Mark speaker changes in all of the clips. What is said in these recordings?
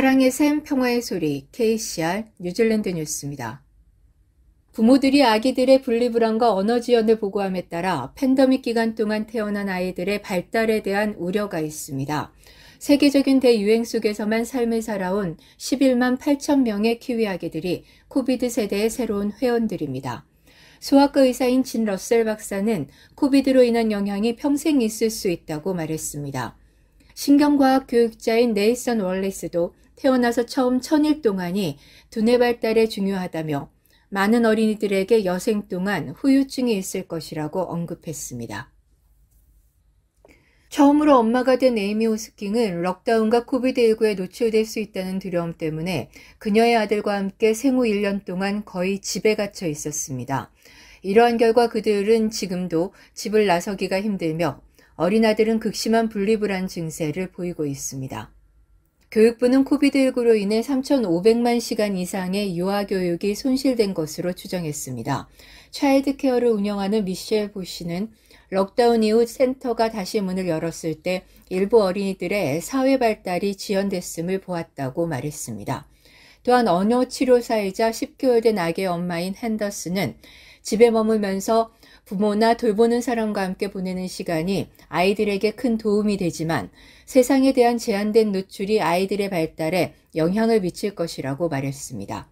Speaker 1: 사랑의 샘, 평화의 소리, KCR 뉴질랜드 뉴스입니다. 부모들이 아기들의 분리불안과 언어지연을 보고함에 따라 팬더믹 기간 동안 태어난 아이들의 발달에 대한 우려가 있습니다. 세계적인 대유행 속에서만 삶을 살아온 11만 8천 명의 키위 아기들이 코비드 세대의 새로운 회원들입니다. 소아과 의사인 진 러셀 박사는 코비드로 인한 영향이 평생 있을 수 있다고 말했습니다. 신경과학 교육자인 네이선 월리스도 태어나서 처음 천일 동안이 두뇌 발달에 중요하다며 많은 어린이들에게 여생 동안 후유증이 있을 것이라고 언급했습니다. 처음으로 엄마가 된 에이미 호스킹은 럭다운과 코비드19에 노출될 수 있다는 두려움 때문에 그녀의 아들과 함께 생후 1년 동안 거의 집에 갇혀 있었습니다. 이러한 결과 그들은 지금도 집을 나서기가 힘들며 어린아들은 극심한 분리불안 증세를 보이고 있습니다. 교육부는 코비드19로 인해 3,500만 시간 이상의 유아교육이 손실된 것으로 추정했습니다. 차일드케어를 운영하는 미셸 보시는 럭다운 이후 센터가 다시 문을 열었을 때 일부 어린이들의 사회 발달이 지연됐음을 보았다고 말했습니다. 또한 언어 치료사이자 10개월 된 아기 엄마인 핸더스는 집에 머물면서 부모나 돌보는 사람과 함께 보내는 시간이 아이들에게 큰 도움이 되지만 세상에 대한 제한된 노출이 아이들의 발달에 영향을 미칠 것이라고 말했습니다.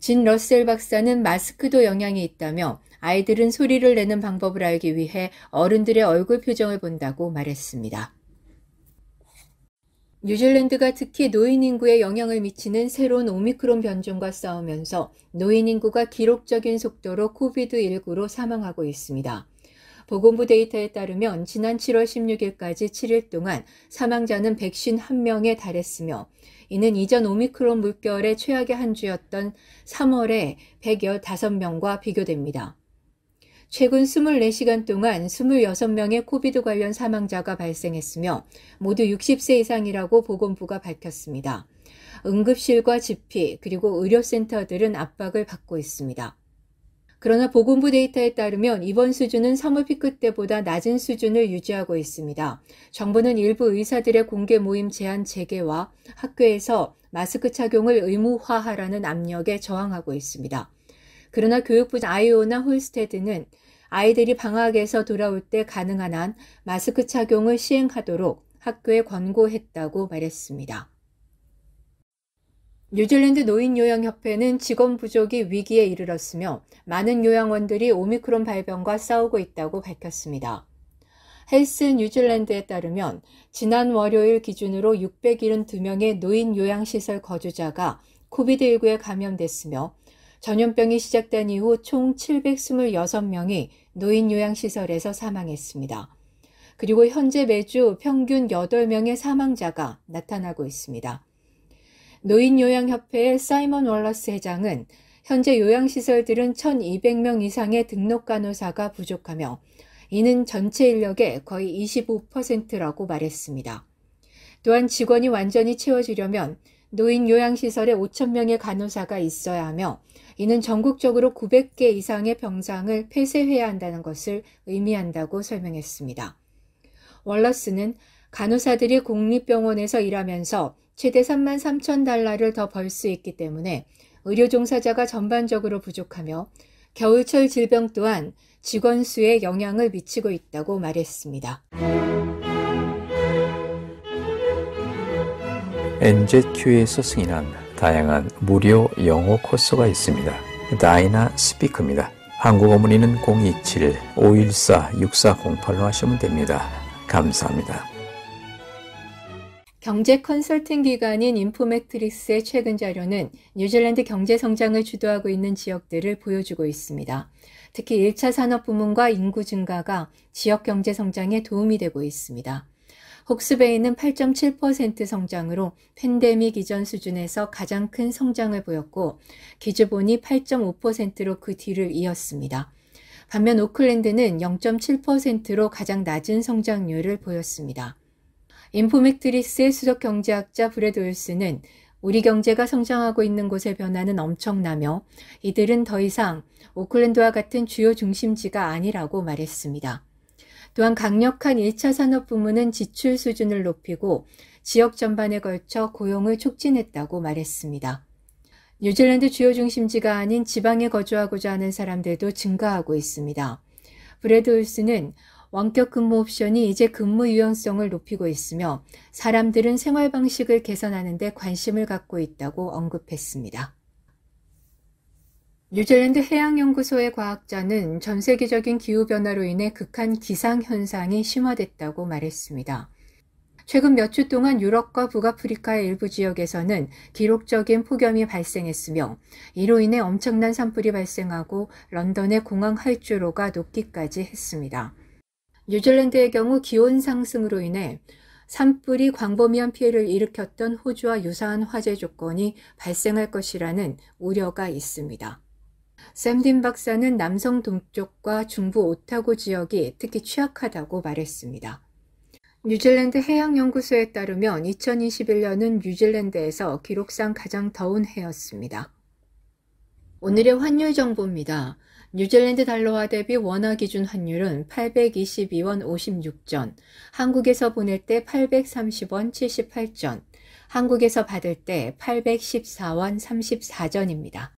Speaker 1: 진 러셀 박사는 마스크도 영향이 있다며 아이들은 소리를 내는 방법을 알기 위해 어른들의 얼굴 표정을 본다고 말했습니다. 뉴질랜드가 특히 노인 인구에 영향을 미치는 새로운 오미크론 변종과 싸우면서 노인 인구가 기록적인 속도로 코비드19로 사망하고 있습니다. 보건부 데이터에 따르면 지난 7월 16일까지 7일 동안 사망자는 백신 1명에 달했으며 이는 이전 오미크론 물결의 최악의 한 주였던 3월에 115명과 비교됩니다. 최근 24시간 동안 26명의 코비드 관련 사망자가 발생했으며 모두 60세 이상이라고 보건부가 밝혔습니다. 응급실과 집피 그리고 의료센터들은 압박을 받고 있습니다. 그러나 보건부 데이터에 따르면 이번 수준은 3월 피크 때보다 낮은 수준을 유지하고 있습니다. 정부는 일부 의사들의 공개 모임 제한 재개와 학교에서 마스크 착용을 의무화하라는 압력에 저항하고 있습니다. 그러나 교육부장 아이오나 홀스테드는 아이들이 방학에서 돌아올 때 가능한 한 마스크 착용을 시행하도록 학교에 권고했다고 말했습니다. 뉴질랜드 노인요양협회는 직원 부족이 위기에 이르렀으며 많은 요양원들이 오미크론 발병과 싸우고 있다고 밝혔습니다. 헬스 뉴질랜드에 따르면 지난 월요일 기준으로 672명의 노인 요양시설 거주자가 코비드19에 감염됐으며 전염병이 시작된 이후 총 726명이 노인 요양시설에서 사망했습니다. 그리고 현재 매주 평균 8명의 사망자가 나타나고 있습니다. 노인요양협회의 사이먼 월러스 회장은 현재 요양시설들은 1,200명 이상의 등록 간호사가 부족하며 이는 전체 인력의 거의 25%라고 말했습니다. 또한 직원이 완전히 채워지려면 노인 요양시설에 5천명의 간호사가 있어야 하며 이는 전국적으로 900개 이상의 병상을 폐쇄해야 한다는 것을 의미한다고 설명했습니다. 월러스는 간호사들이 공립병원에서 일하면서 최대 3만 3천 달러를 더 벌 수 있기 때문에 의료 종사자가 전반적으로 부족하며 겨울철 질병 또한 직원 수에 영향을 미치고 있다고 말했습니다. NZQ에서 승인한 다양한 무료 영어 코스가 있습니다. 다이나 스피크입니다. 한국어 문의는 027-514-6408로 하시면 됩니다. 감사합니다. 경제 컨설팅 기관인 인포메트릭스의 최근 자료는 뉴질랜드 경제 성장을 주도하고 있는 지역들을 보여주고 있습니다. 특히 1차 산업 부문과 인구 증가가 지역 경제 성장에 도움이 되고 있습니다. 혹스베이는 8.7% 성장으로 팬데믹 이전 수준에서 가장 큰 성장을 보였고 기즈본이 8.5%로 그 뒤를 이었습니다. 반면 오클랜드는 0.7%로 가장 낮은 성장률을 보였습니다. 인포맥트리스의 수석 경제학자 브레드 윌스는 우리 경제가 성장하고 있는 곳의 변화는 엄청나며 이들은 더 이상 오클랜드와 같은 주요 중심지가 아니라고 말했습니다. 또한 강력한 1차 산업 부문은 지출 수준을 높이고 지역 전반에 걸쳐 고용을 촉진했다고 말했습니다. 뉴질랜드 주요 중심지가 아닌 지방에 거주하고자 하는 사람들도 증가하고 있습니다. 브래드 울스는 원격 근무 옵션이 이제 근무 유연성을 높이고 있으며 사람들은 생활 방식을 개선하는 데 관심을 갖고 있다고 언급했습니다. 뉴질랜드 해양연구소의 과학자는 전 세계적인 기후변화로 인해 극한 기상현상이 심화됐다고 말했습니다. 최근 몇 주 동안 유럽과 북아프리카의 일부 지역에서는 기록적인 폭염이 발생했으며 이로 인해 엄청난 산불이 발생하고 런던의 공항 활주로가 녹기까지 했습니다. 뉴질랜드의 경우 기온 상승으로 인해 산불이 광범위한 피해를 일으켰던 호주와 유사한 화재 조건이 발생할 것이라는 우려가 있습니다. 샘딘 박사는 남성 동쪽과 중부 오타고 지역이 특히 취약하다고 말했습니다. 뉴질랜드 해양연구소에 따르면 2021년은 뉴질랜드에서 기록상 가장 더운 해였습니다. 오늘의 환율 정보입니다. 뉴질랜드 달러화 대비 원화 기준 환율은 822원 56전, 한국에서 보낼 때 830원 78전, 한국에서 받을 때 814원 34전입니다.